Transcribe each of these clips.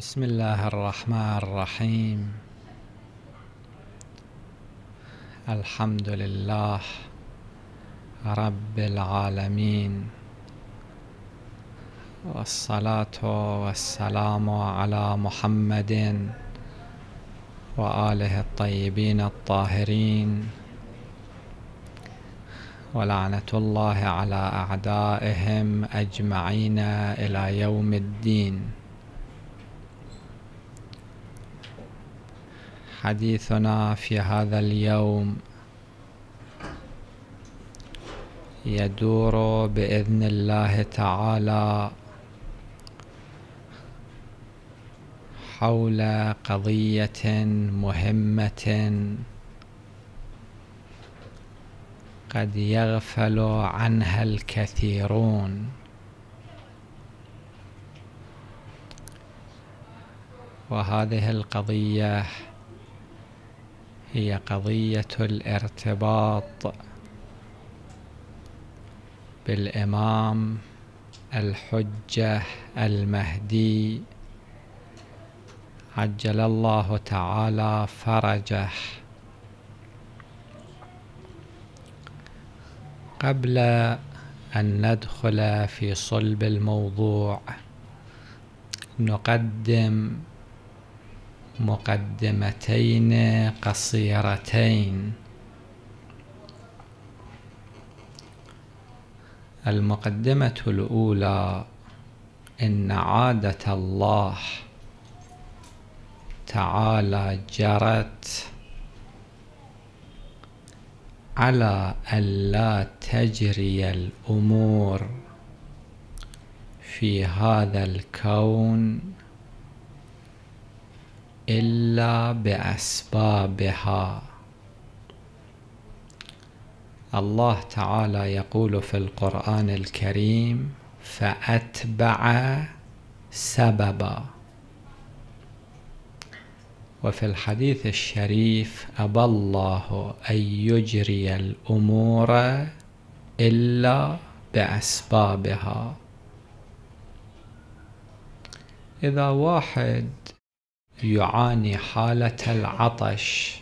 بسم الله الرحمن الرحيم الحمد لله رب العالمين والصلاة والسلام على محمد وآله الطيبين الطاهرين ولعنة الله على أعدائهم أجمعين إلى يوم الدين حديثنا في هذا اليوم يدور بإذن الله تعالى حول قضية مهمة قد يغفل عنها الكثيرون وهذه القضية هي قضية الارتباط بالإمام الحجة المهدي عجل الله تعالى فرجه قبل أن ندخل في صلب الموضوع نقدم مقدمتين قصيرتين المقدمة الأولى إن عادة الله تعالى جرت على ألا تجري الأمور في هذا الكون إلا بأسبابها الله تعالى يقول في القرآن الكريم فأتبع سببا وفي الحديث الشريف أبى الله أن يجري الأمور إلا بأسبابها إذا واحد يعاني حالة العطش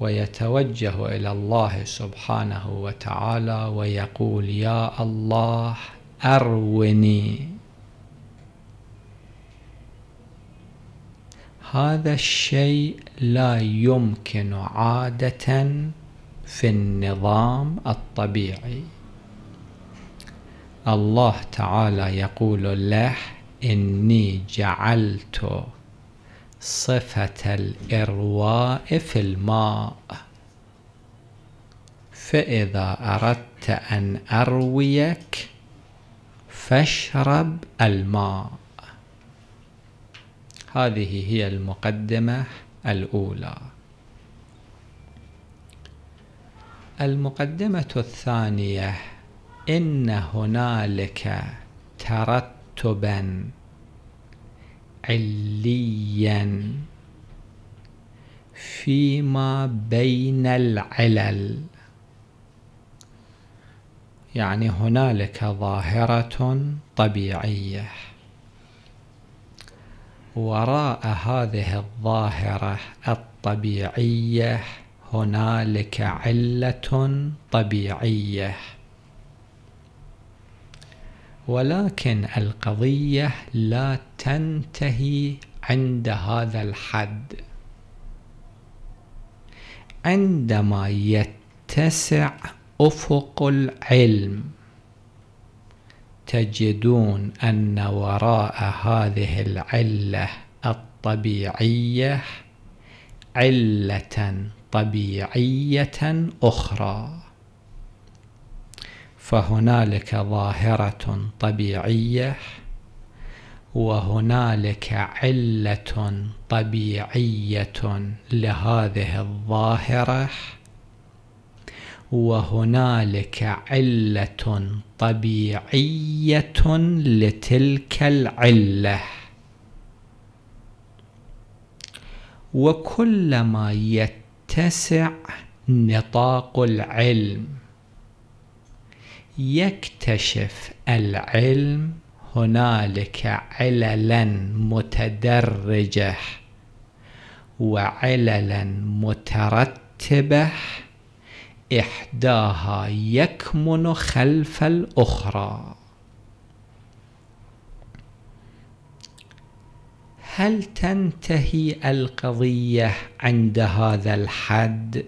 ويتوجه إلى الله سبحانه وتعالى ويقول يا الله أروني هذا الشيء لا يمكن عادة في النظام الطبيعي الله تعالى يقول له إني جعلت صفة الإرواء في الماء فإذا أردت أن أرويك فاشرب الماء هذه هي المقدمة الأولى المقدمة الثانية إن هنالك ترت كتبا عليا فيما بين العلل يعني هنالك ظاهرة طبيعية وراء هذه الظاهرة الطبيعية هنالك علة طبيعية ولكن القضية لا تنتهي عند هذا الحد عندما يتسع أفق العلم تجدون أن وراء هذه العلة الطبيعية علة طبيعية أخرى فهنالك ظاهرة طبيعية وهنالك علة طبيعية لهذه الظاهرة وهنالك علة طبيعية لتلك العلة وكلما يتسع نطاق العلم يكتشف العلم هنالك عللا متدرجه وعللا مترتبه احداها يكمن خلف الاخرى هل تنتهي القضيه عند هذا الحد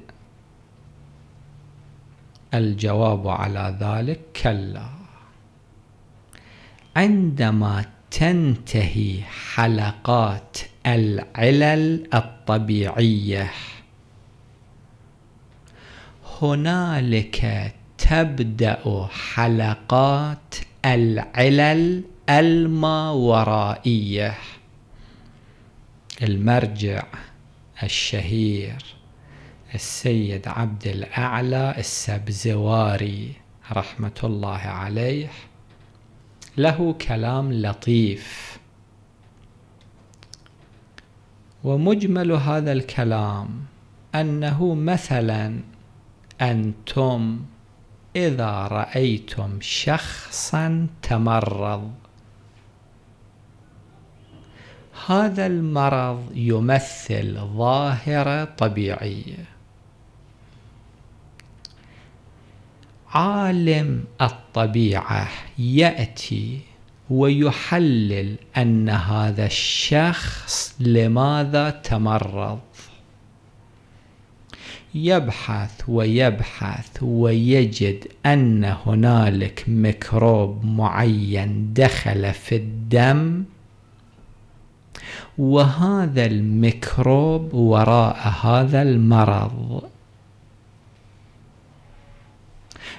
الجواب على ذلك كلا عندما تنتهي حلقات العلل الطبيعيه هنالك تبدا حلقات العلل الماورائيه المرجع الشهير السيد عبد الأعلى السبزواري رحمة الله عليه له كلام لطيف ومجمل هذا الكلام أنه مثلا أنتم إذا رأيتم شخصا تمرض هذا المرض يمثل ظاهرة طبيعية عالم الطبيعة يأتي ويحلل أن هذا الشخص لماذا تمرض يبحث ويبحث ويجد أن هنالك ميكروب معين دخل في الدم وهذا الميكروب وراء هذا المرض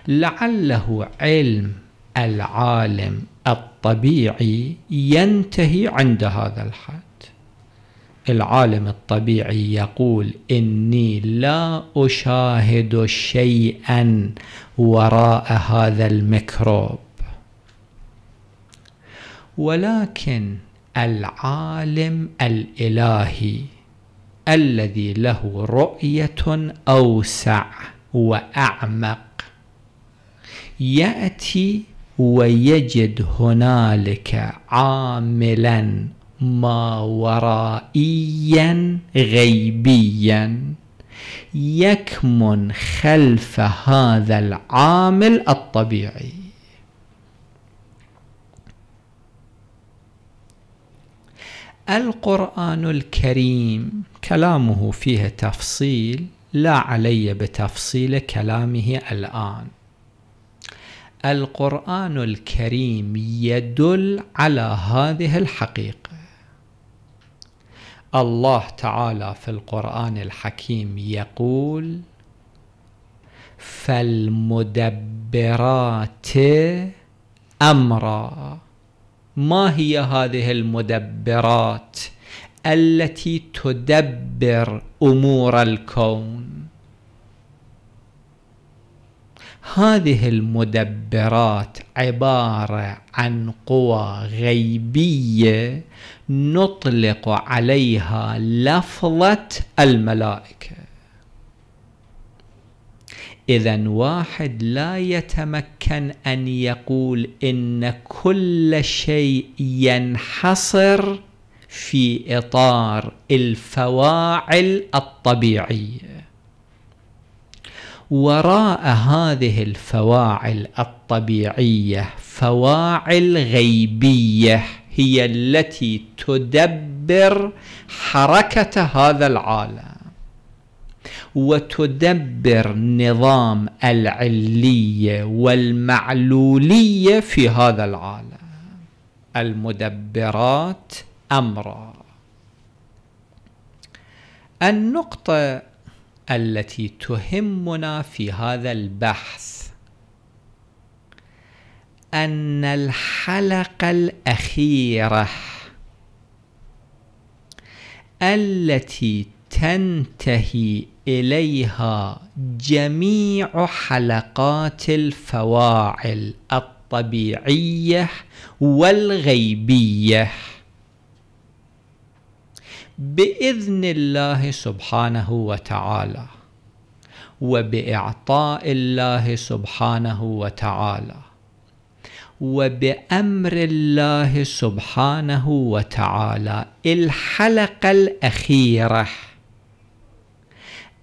لعله علم العالم الطبيعي ينتهي عند هذا الحد العالم الطبيعي يقول إني لا أشاهد شيئا وراء هذا الميكروب ولكن العالم الإلهي الذي له رؤية أوسع وأعمق يأتي ويجد هنالك عاملا ما ورائيا غيبيا يكمن خلف هذا العامل الطبيعي القرآن الكريم كلامه فيه تفصيل لا علي بتفصيل كلامه الآن القرآن الكريم يدل على هذه الحقيقة الله تعالى في القرآن الحكيم يقول فالمدبرات أمرا ما هي هذه المدبرات التي تدبر أمور الكون هذه المدبرات عبارة عن قوى غيبية نطلق عليها لفظة الملائكة إذا واحد لا يتمكن أن يقول إن كل شيء ينحصر في إطار الفواعل الطبيعية وراء هذه الفواعل الطبيعيه فواعل غيبيه هي التي تدبر حركه هذا العالم وتدبر نظام العليه والمعلوليه في هذا العالم المدبرات امرا النقطه التي تهمنا في هذا البحث ان الحلقه الاخيره التي تنتهي اليها جميع حلقات الفواعل الطبيعيه والغيبيه باذن الله سبحانه وتعالى وباعطاء الله سبحانه وتعالى وبامر الله سبحانه وتعالى الحلقه الاخيره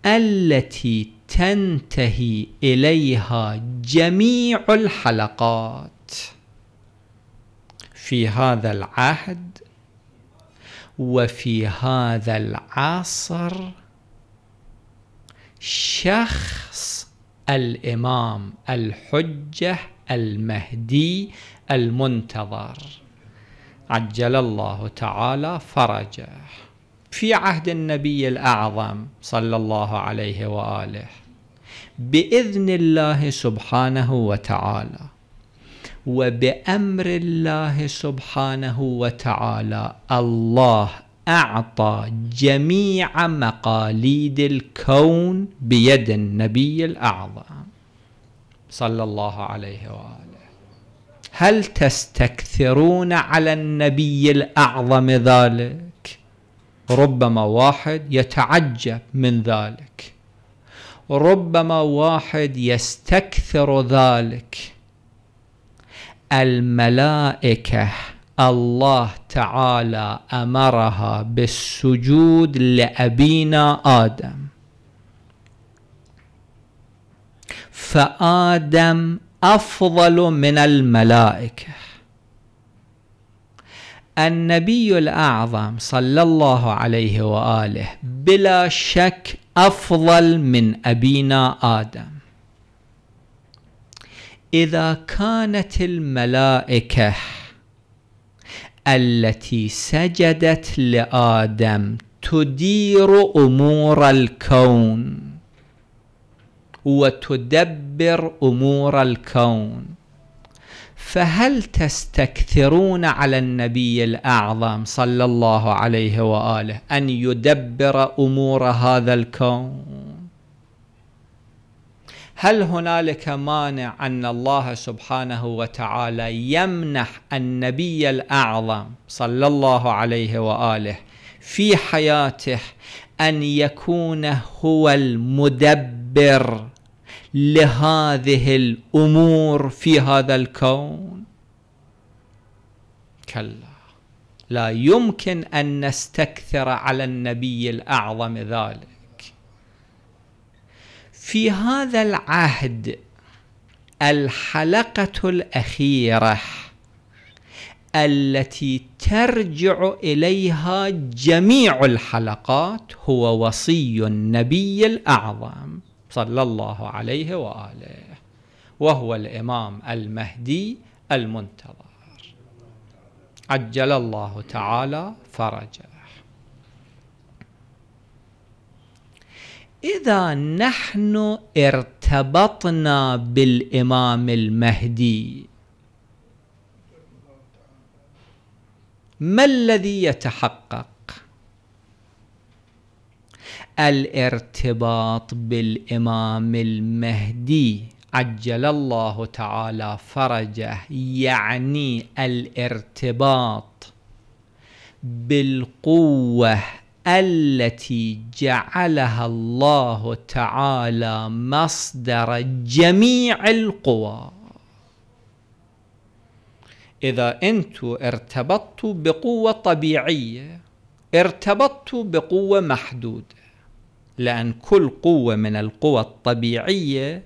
التي تنتهي اليها جميع الحلقات في هذا العهد وفي هذا العصر شخص الامام الحجه المهدي المنتظر عجل الله تعالى فرجه في عهد النبي الاعظم صلى الله عليه واله باذن الله سبحانه وتعالى وبأمر الله سبحانه وتعالى الله أعطى جميع مقاليد الكون بيد النبي الأعظم صلى الله عليه وآله هل تستكثرون على النبي الأعظم ذلك ربما واحد يتعجب من ذلك ربما واحد يستكثر ذلك الملائكة الله تعالى أمرها بالسجود لأبينا آدم فآدم أفضل من الملائكة النبي الأعظم صلى الله عليه وآله بلا شك أفضل من أبينا آدم إذا كانت الملائكة التي سجدت لآدم تدير أمور الكون وتدبر أمور الكون فهل تستكثرون على النبي الأعظم صلى الله عليه وآله أن يدبر أمور هذا الكون هل هنالك مانع أن الله سبحانه وتعالى يمنح النبي الأعظم صلى الله عليه وآله في حياته أن يكون هو المدبر لهذه الأمور في هذا الكون كلا لا يمكن أن نستكثر على النبي الأعظم ذلك في هذا العهد الحلقة الأخيرة التي ترجع إليها جميع الحلقات هو وصي النبي الأعظم صلى الله عليه وآله وهو الإمام المهدي المنتظر عجل الله تعالى فرجه إذا نحن ارتبطنا بالإمام المهدي ما الذي يتحقق؟ الارتباط بالإمام المهدي عجل الله تعالى فرجه يعني الارتباط بالقوة التي جعلها الله تعالى مصدر جميع القوى إذا أنتم ارتبطتوا بقوة طبيعية ارتبطتوا بقوة محدودة لأن كل قوة من القوى الطبيعية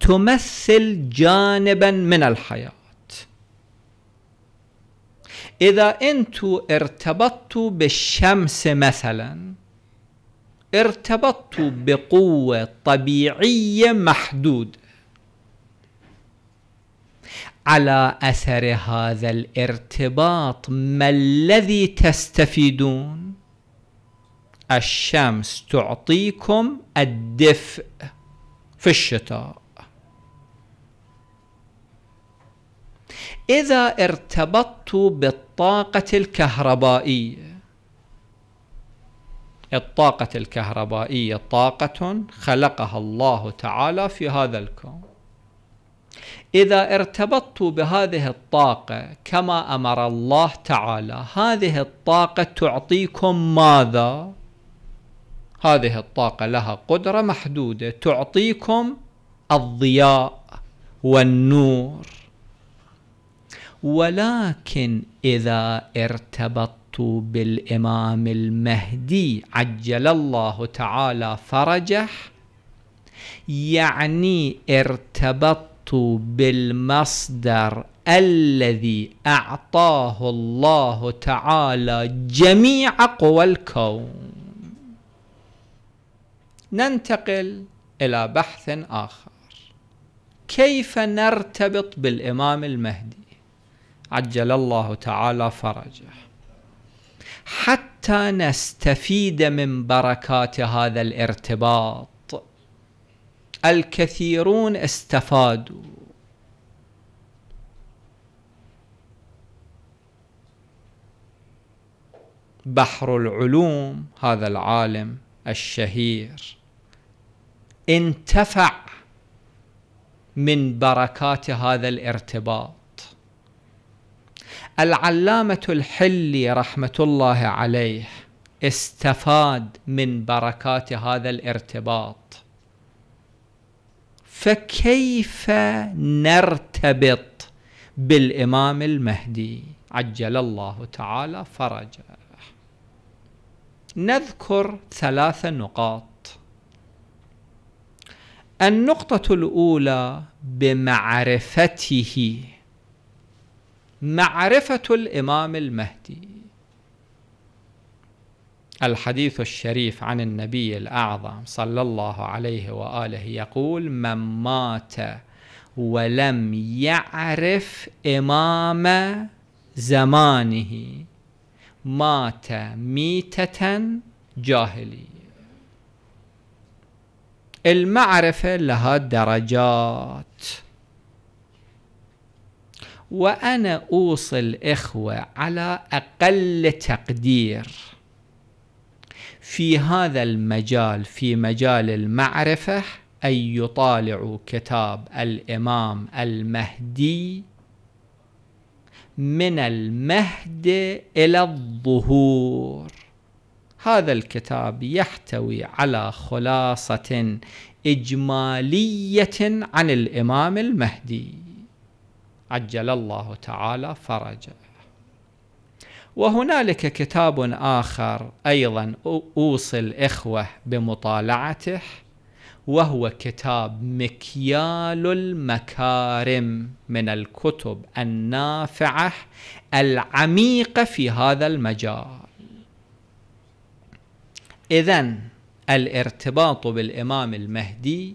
تمثل جانبا من الحياة إذا أنتوا ارتبطتوا بالشمس مثلا ارتبطتوا بقوة طبيعية محدودة على أثر هذا الارتباط ما الذي تستفيدون؟ الشمس تعطيكم الدفء في الشتاء إذا ارتبطت بالطاقة الكهربائية الطاقة الكهربائية طاقة خلقها الله تعالى في هذا الكون إذا ارتبطت بهذه الطاقة كما أمر الله تعالى هذه الطاقة تعطيكم ماذا؟ هذه الطاقة لها قدرة محدودة تعطيكم الضياء والنور ولكن إذا ارتبطت بالإمام المهدي عجل الله تعالى فرجه يعني ارتبطت بالمصدر الذي أعطاه الله تعالى جميع قوى الكون ننتقل إلى بحث آخر كيف نرتبط بالإمام المهدي عجل الله تعالى فرجه حتى نستفيد من بركات هذا الارتباط الكثيرون استفادوا بحر العلوم هذا العالم الشهير انتفع من بركات هذا الارتباط العلامة الحلي رحمة الله عليه استفاد من بركات هذا الارتباط فكيف نرتبط بالإمام المهدي عجل الله تعالى فرجه نذكر ثلاث نقاط النقطة الأولى بمعرفته معرفة الإمام المهدي الحديث الشريف عن النبي الأعظم صلى الله عليه وآله يقول من مات ولم يعرف إمام زمانه مات ميتة جاهلية المعرفة لها درجات وأنا أوصل إخوة على أقل تقدير في هذا المجال في مجال المعرفة أن يطالعوا كتاب الإمام المهدي من المهد إلى الظهور هذا الكتاب يحتوي على خلاصة إجمالية عن الإمام المهدي عجل الله تعالى فرجه وهنالك كتاب آخر أيضا أوصي الإخوة بمطالعته وهو كتاب مكيال المكارم من الكتب النافعة العميقة في هذا المجال إذا الارتباط بالإمام المهدي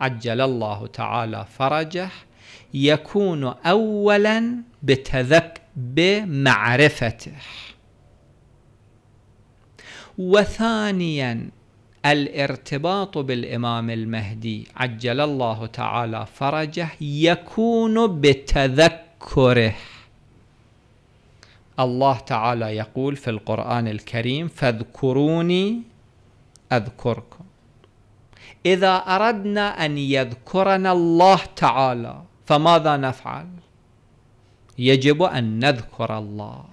عجل الله تعالى فرجه يكون أولا بتذك بمعرفته وثانيا الارتباط بالإمام المهدي عجل الله تعالى فرجه يكون بتذكره الله تعالى يقول في القرآن الكريم فاذكروني أذكركم إذا أردنا أن يذكرنا الله تعالى فماذا نفعل يجب ان نذكر الله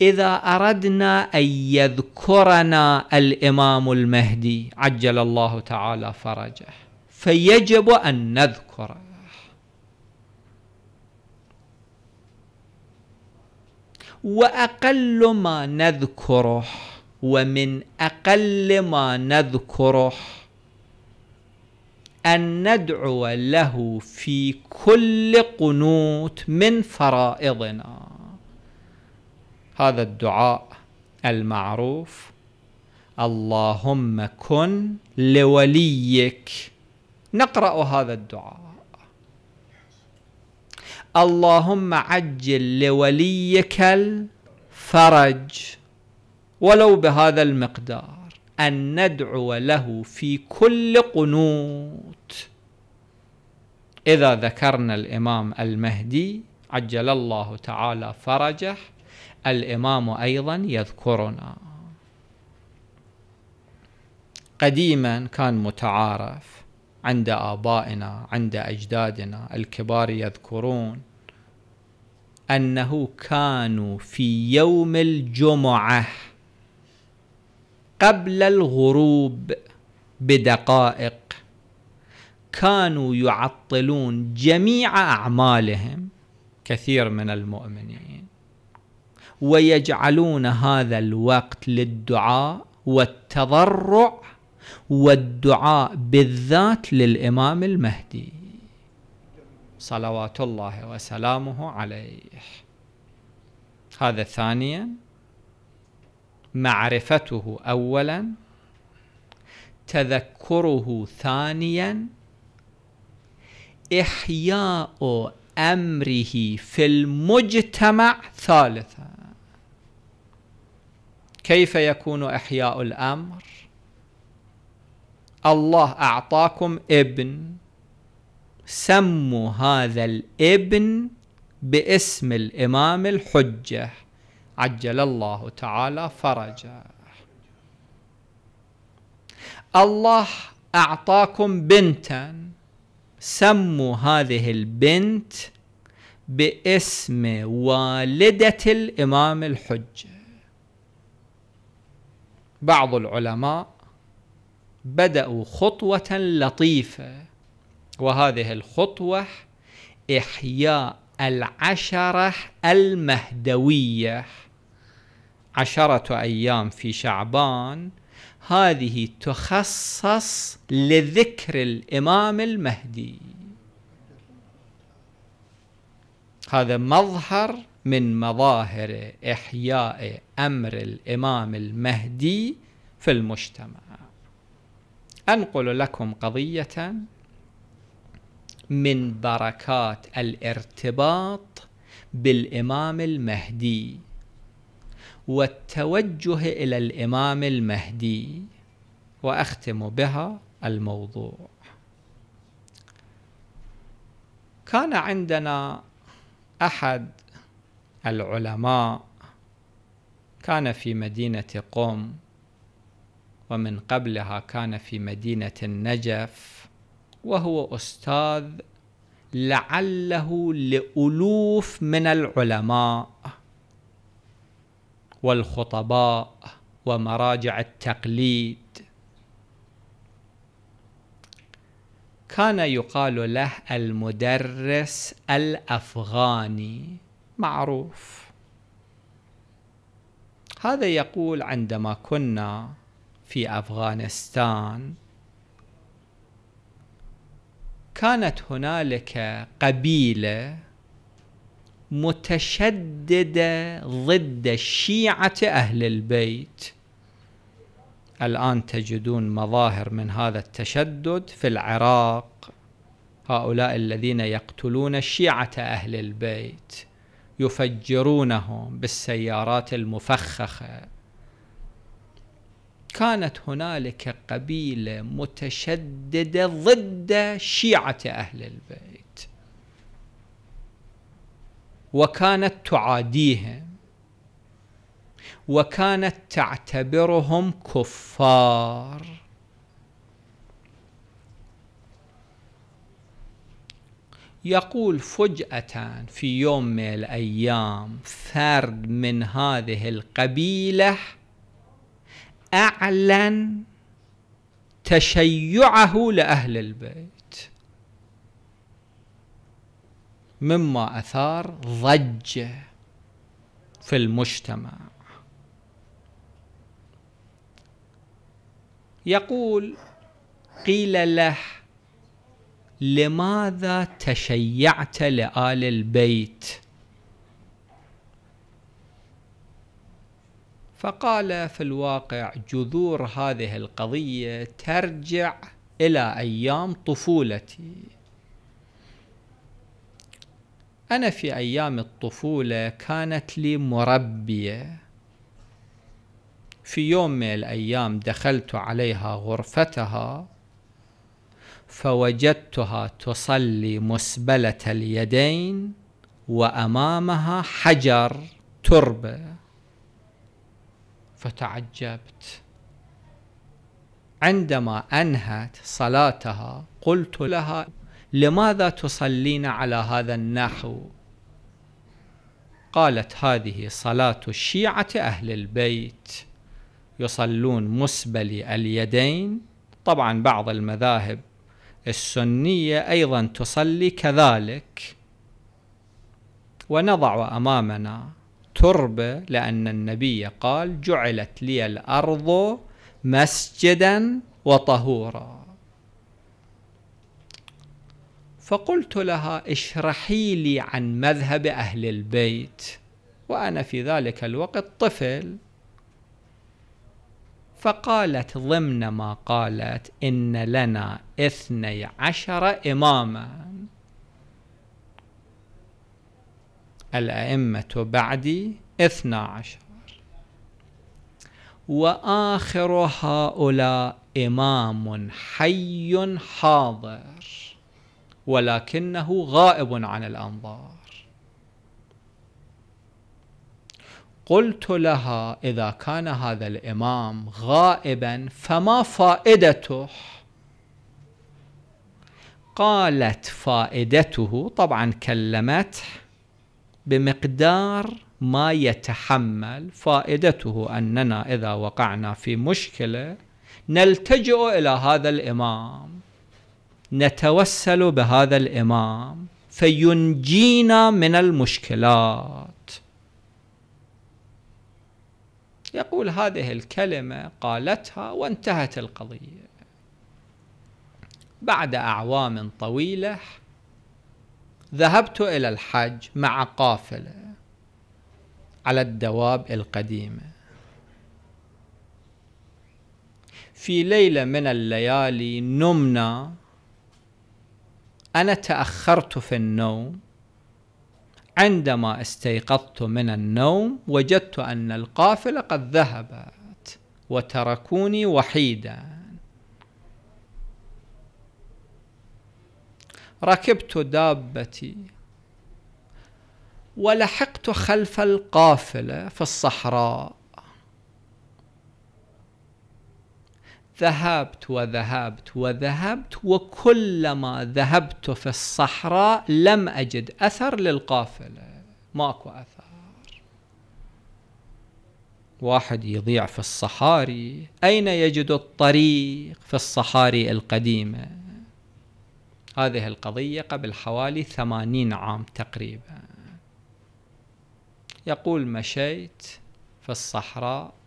اذا اردنا ان يذكرنا الامام المهدي عجل الله تعالى فرجه فيجب ان نذكره واقل ما نذكره ومن اقل ما نذكره أن ندعو له في كل قنوت من فرائضنا هذا الدعاء المعروف اللهم كن لوليك نقرأ هذا الدعاء اللهم عجل لوليك الفرج ولو بهذا المقدار أن ندعو له في كل قنوت إذا ذكرنا الإمام المهدي عجل الله تعالى فرجه الإمام أيضا يذكرنا قديما كان متعارف عند آبائنا عند أجدادنا الكبار يذكرون أنه كانوا في يوم الجمعة قبل الغروب بدقائق كانوا يعطلون جميع اعمالهم كثير من المؤمنين ويجعلون هذا الوقت للدعاء والتضرع والدعاء بالذات للامام المهدي صلوات الله وسلامه عليه هذا ثانيا معرفته اولا تذكره ثانيا احياء امره في المجتمع ثالثا كيف يكون احياء الامر الله اعطاكم ابن سموا هذا الابن باسم الامام الحجه عجل الله تعالى فرجه الله أعطاكم بنتا سموا هذه البنت باسم والدة الإمام الحجة بعض العلماء بدأوا خطوة لطيفة وهذه الخطوة إحياء العشرة المهدوية عشرة أيام في شعبان هذه تخصص لذكر الإمام المهدي هذا مظهر من مظاهر إحياء أمر الإمام المهدي في المجتمع أنقل لكم قضية من بركات الارتباط بالإمام المهدي والتوجه الى الامام المهدي واختم بها الموضوع كان عندنا احد العلماء كان في مدينه قم ومن قبلها كان في مدينه النجف وهو استاذ لعله لالوف من العلماء والخطباء ومراجع التقليد كان يقال له المدرس الافغاني معروف هذا يقول عندما كنا في افغانستان كانت هنالك قبيله متشددة ضد شيعة أهل البيت الآن تجدون مظاهر من هذا التشدد في العراق هؤلاء الذين يقتلون شيعة أهل البيت يفجرونهم بالسيارات المفخخة كانت هنالك قبيلة متشددة ضد شيعة أهل البيت وكانت تعاديهم وكانت تعتبرهم كفار يقول فجأة في يوم من الأيام فرد من هذه القبيلة أعلن تشيعه لأهل البيت مما أثار ضجة في المجتمع يقول قيل له لماذا تشيعت لآل البيت فقال في الواقع جذور هذه القضية ترجع إلى أيام طفولتي أنا في أيام الطفولة كانت لي مربية في يوم من الأيام دخلت عليها غرفتها فوجدتها تصلي مسبلة اليدين وأمامها حجر تربة فتعجبت عندما أنهت صلاتها قلت لها لماذا تصلين على هذا النحو قالت هذه صلاة الشيعة أهل البيت يصلون مسبلي اليدين طبعا بعض المذاهب السنية أيضا تصلي كذلك ونضع أمامنا تربة لأن النبي قال جعلت لي الأرض مسجدا وطهورا فقلت لها اشرحي لي عن مذهب أهل البيت وأنا في ذلك الوقت طفل فقالت ضمن ما قالت إن لنا اثني عشر إماما الأئمة بعدي اثنى عشر وآخر هؤلاء إمام حي حاضر ولكنه غائب عن الأنظار قلت لها إذا كان هذا الإمام غائبا فما فائدته قالت فائدته طبعا كلمته بمقدار ما يتحمل فائدته أننا إذا وقعنا في مشكلة نلتجئ إلى هذا الإمام نتوسل بهذا الامام فينجينا من المشكلات يقول هذه الكلمه قالتها وانتهت القضيه بعد اعوام طويله ذهبت الى الحج مع قافله على الدواب القديمه في ليله من الليالي نمنا أنا تأخرت في النوم عندما استيقظت من النوم وجدت أن القافلة قد ذهبت وتركوني وحيدا ركبت دابتي ولحقت خلف القافلة في الصحراء ذهبت وذهبت وذهبت وكلما ذهبت في الصحراء لم أجد أثر للقافلة ماكو أثر واحد يضيع في الصحاري أين يجد الطريق في الصحاري القديمة هذه القضية قبل حوالي ثمانين عام تقريبا يقول مشيت في الصحراء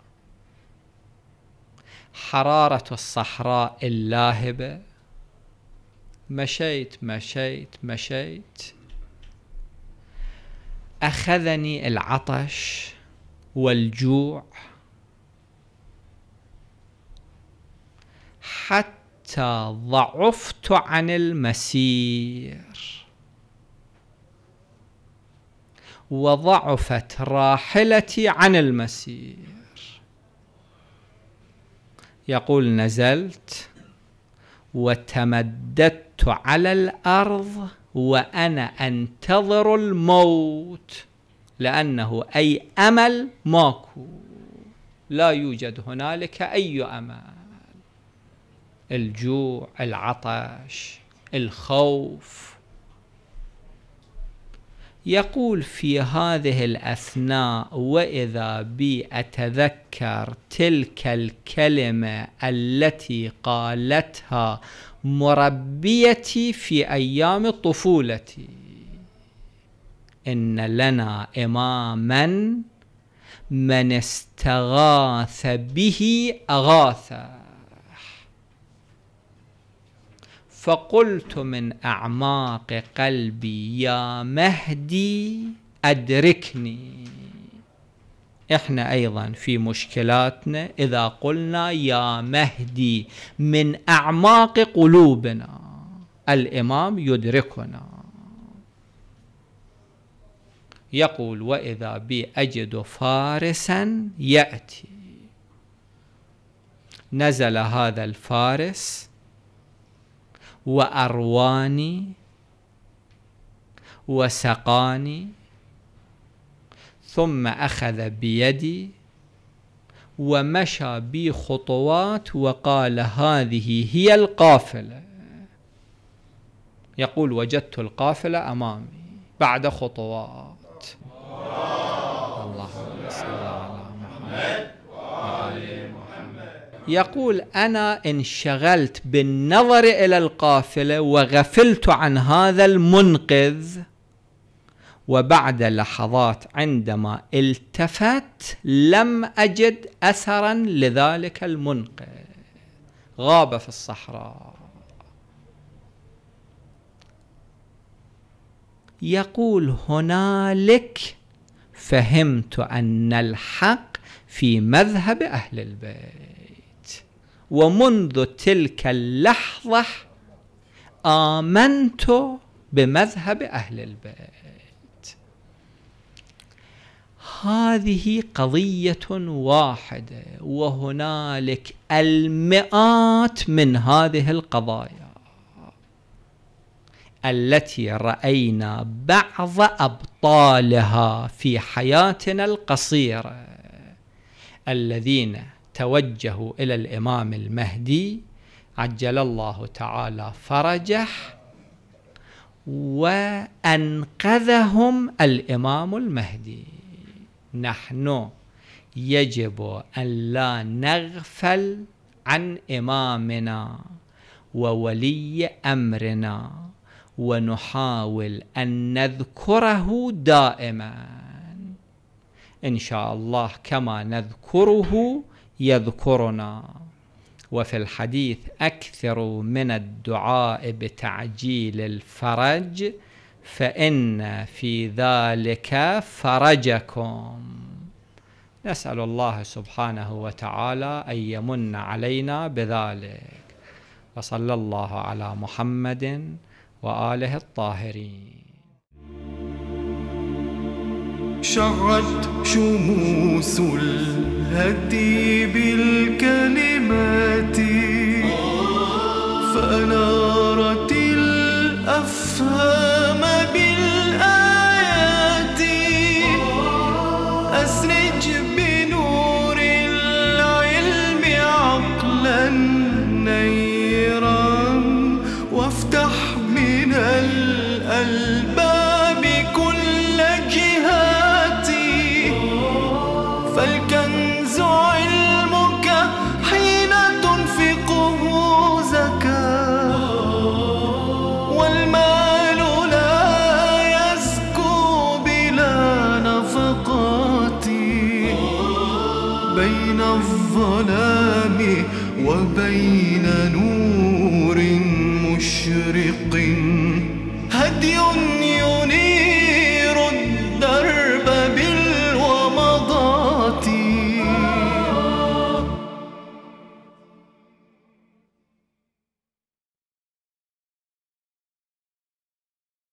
حرارة الصحراء اللاهبة مشيت مشيت مشيت أخذني العطش والجوع حتى ضعفت عن المسير وضعفت راحلتي عن المسير يقول نزلت وتمددت على الارض وانا انتظر الموت لانه اي امل ماكو لا يوجد هنالك اي امل الجوع العطش الخوف يقول في هذه الأثناء وإذا بي أتذكر تلك الكلمة التي قالتها مربيتي في أيام طفولتي إن لنا إماما من استغاث به أغاثه فقلت من أعماق قلبي يا مهدي أدركني احنا ايضا في مشكلاتنا اذا قلنا يا مهدي من اعماق قلوبنا الامام يدركنا يقول واذا بي اجد فارسا ياتي نزل هذا الفارس وارواني وسقاني ثم اخذ بيدي ومشى بي خطوات وقال هذه هي القافله يقول وجدت القافله امامي بعد خطوات يقول أنا انشغلت بالنظر إلى القافلة وغفلت عن هذا المنقذ وبعد لحظات عندما التفت لم أجد أثرا لذلك المنقذ غاب في الصحراء يقول هنالك فهمت أن الحق في مذهب أهل البيت ومنذ تلك اللحظة آمنت بمذهب أهل البيت هذه قضية واحدة وهنالك المئات من هذه القضايا التي رأينا بعض أبطالها في حياتنا القصيرة الذين توجهوا الى الامام المهدي عجل الله تعالى فرجه وانقذهم الامام المهدي نحن يجب ان لا نغفل عن امامنا وولي امرنا ونحاول ان نذكره دائما ان شاء الله كما نذكره يذكرنا وفي الحديث اكثروا من الدعاء بتعجيل الفرج فان في ذلك فرجكم نسال الله سبحانه وتعالى ان يمن علينا بذلك وصلى الله على محمد واله الطاهرين شعت شموس الهدي بالكلمات فأنا